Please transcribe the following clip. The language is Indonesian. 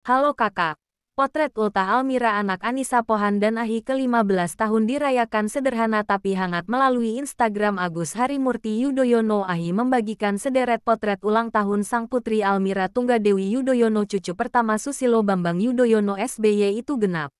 Halo kakak. Potret ultah Almira anak Anissa Pohan dan Ahi ke-15 tahun dirayakan sederhana tapi hangat melalui Instagram Agus Harimurti Yudhoyono Ahi membagikan sederet potret ulang tahun sang putri Almira Tunggadewi Yudhoyono cucu pertama Susilo Bambang Yudhoyono SBY itu genap.